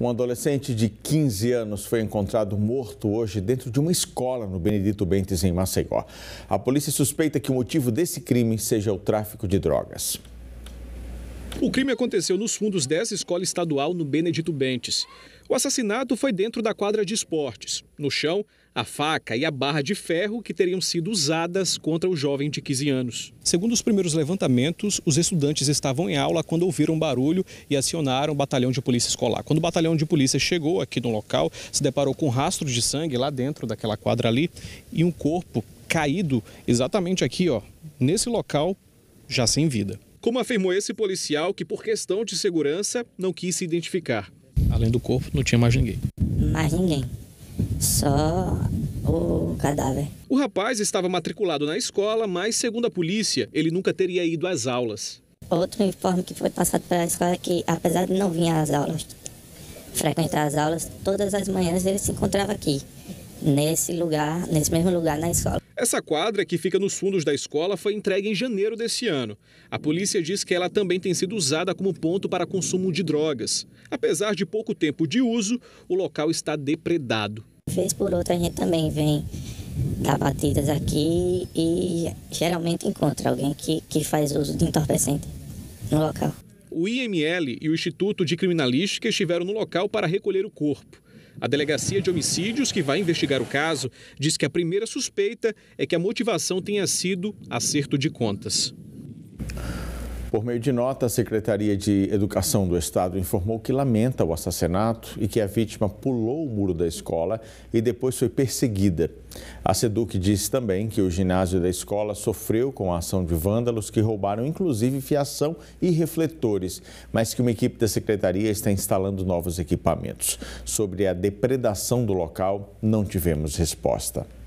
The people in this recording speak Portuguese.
Um adolescente de 15 anos foi encontrado morto hoje dentro de uma escola no Benedito Bentes, em Maceió. A polícia suspeita que o motivo desse crime seja o tráfico de drogas. O crime aconteceu nos fundos dessa escola estadual no Benedito Bentes. O assassinato foi dentro da quadra de esportes. No chão, a faca e a barra de ferro que teriam sido usadas contra o jovem de 15 anos. Segundo os primeiros levantamentos, os estudantes estavam em aula quando ouviram barulho e acionaram o batalhão de polícia escolar. Quando o batalhão de polícia chegou aqui no local, se deparou com rastros de sangue lá dentro daquela quadra ali e um corpo caído exatamente aqui, ó, nesse local, já sem vida. Como afirmou esse policial que por questão de segurança não quis se identificar. Além do corpo, não tinha mais ninguém. Mais ninguém só o cadáver. O rapaz estava matriculado na escola, mas, segundo a polícia, ele nunca teria ido às aulas. Outro informe que foi passado pela escola é que, apesar de não vir às aulas, frequentar as aulas, todas as manhãs ele se encontrava aqui, nesse lugar, nesse mesmo lugar na escola. Essa quadra, que fica nos fundos da escola, foi entregue em janeiro desse ano. A polícia diz que ela também tem sido usada como ponto para consumo de drogas. Apesar de pouco tempo de uso, o local está depredado. Fez por outra, a gente também vem dar batidas aqui e geralmente encontra alguém que, que faz uso de entorpecente no local. O IML e o Instituto de Criminalística estiveram no local para recolher o corpo. A Delegacia de Homicídios, que vai investigar o caso, diz que a primeira suspeita é que a motivação tenha sido acerto de contas. Por meio de nota, a Secretaria de Educação do Estado informou que lamenta o assassinato e que a vítima pulou o muro da escola e depois foi perseguida. A SEDUC disse também que o ginásio da escola sofreu com a ação de vândalos que roubaram inclusive fiação e refletores, mas que uma equipe da secretaria está instalando novos equipamentos. Sobre a depredação do local, não tivemos resposta.